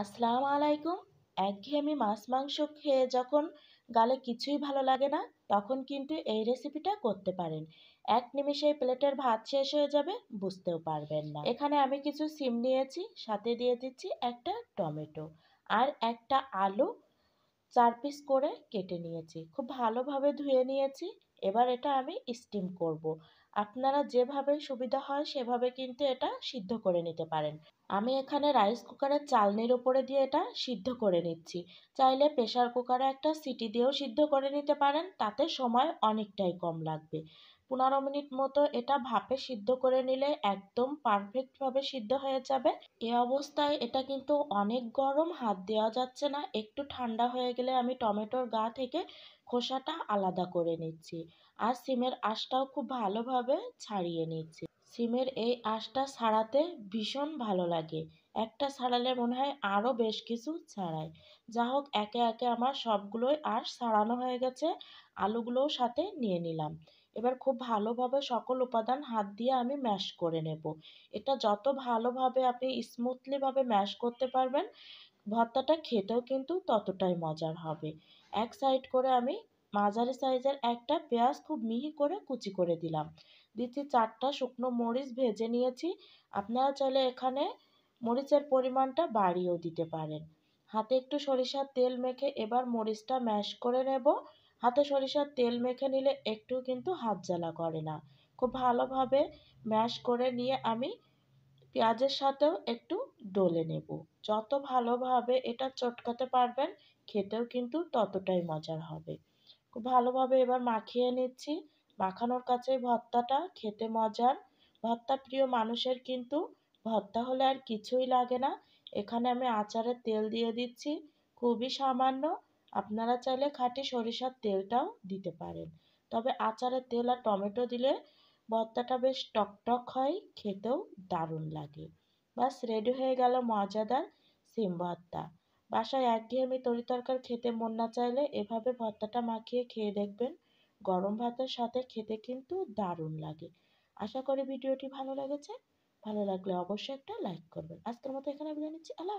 আসসালাম আলাইকুম একঘেয়েমি মাছ মাংস খেয়ে যখন গালে কিছুই ভালো লাগে না তখন কিন্তু এই রেসিপিটা করতে পারেন এক নিমিষে প্লেটের ভাত শেষ হয়ে যাবে বুঝতেও পারবেন না এখানে আমি কিছু সিম নিয়েছি সাথে দিয়ে দিচ্ছি একটা টমেটো আর একটা আলু চার পিস করে কেটে নিয়েছি খুব ভালোভাবে ধুয়ে নিয়েছি এবার এটা আমি স্টিম করব। আপনারা যেভাবে সুবিধা হয় সেভাবে কিন্তু এটা সিদ্ধ করে নিতে পারেন আমি এখানে রাইস কুকারের চালনির ওপরে দিয়ে এটা সিদ্ধ করে নিচ্ছি চাইলে প্রেশার কুকারে একটা সিটি দিয়েও সিদ্ধ করে নিতে পারেন তাতে সময় অনেকটাই কম লাগবে পনেরো মিনিট মতো এটা ভাপে সিদ্ধ করে নিলে একদম পারফেক্টভাবে সিদ্ধ হয়ে যাবে এ অবস্থায় এটা কিন্তু অনেক গরম হাত দেওয়া যাচ্ছে না একটু ঠান্ডা হয়ে গেলে আমি টমেটোর গা থেকে খোসাটা আলাদা করে নিচ্ছি আর সিমের আঁশটাও খুব ভালোভাবে ছাড়িয়ে নিচ্ছি সিমের এই আঁশটা ছাড়াতে ভীষণ ভালো লাগে একটা ছাড়ালে মনে হয় আরও বেশ কিছু ছাড়াই যা হোক একে একে আমার সবগুলোই আঁশ ছাড়ানো হয়ে গেছে আলুগুলোও সাথে নিয়ে নিলাম এবার খুব ভালোভাবে সকল উপাদান হাত দিয়ে আমি ম্যাশ করে নেব এটা যত ভালোভাবে আপনি স্মুথলিভাবে ম্যাশ করতে পারবেন ভর্তাটা খেতেও কিন্তু ততটাই মজার হবে এক সাইড করে আমি মাঝারি সাইজের একটা পেঁয়াজ খুব মিহি করে কুচি করে দিলাম দিচ্ছি চারটা শুকনো মরিচ ভেজে নিয়েছি আপনারা চাইলে এখানে মরিচের পরিমাণটা বাড়িয়েও দিতে পারেন হাতে একটু সরিষার তেল মেখে এবার মরিচটা ম্যাশ করে নেব হাতে সরিষার তেল মেখে নিলে একটু কিন্তু হাত জ্বালা করে না খুব ভালোভাবে ম্যাশ করে নিয়ে আমি পেঁয়াজের সাথেও একটু ডলে নেব যত ভালোভাবে এটা চটকাতে পারবেন খেতেও কিন্তু ততটাই মজার হবে খুব ভালোভাবে এবার মাখিয়ে নিচ্ছি মাখানোর কাছে ভর্তাটা খেতে মজার ভর্তা প্রিয় মানুষের কিন্তু ভর্তা হলে আর কিছুই লাগে না এখানে আমি আচারের তেল দিয়ে দিচ্ছি খুবই সামান্য আপনারা চাইলে খাঁটি সরিষার তেলটাও দিতে পারেন তবে আচারের তেল আর টমেটো দিলে ভর্তাটা বেশ টকটক হয় খেতেও দারুণ লাগে বাস রেডি হয়ে গেল মজাদার সিম ভর্তা বাসায় একঘেয়েমি তরি তরকার খেতে মন না চাইলে এভাবে ভর্তাটা মাখিয়ে খেয়ে দেখবেন গরম ভাতের সাথে খেতে কিন্তু দারুণ লাগে আশা করি ভিডিওটি ভালো লেগেছে ভালো লাগলে অবশ্যই একটা লাইক করবেন আজকের মতো এখানে বিদায় নিচ্ছি আল্লাহ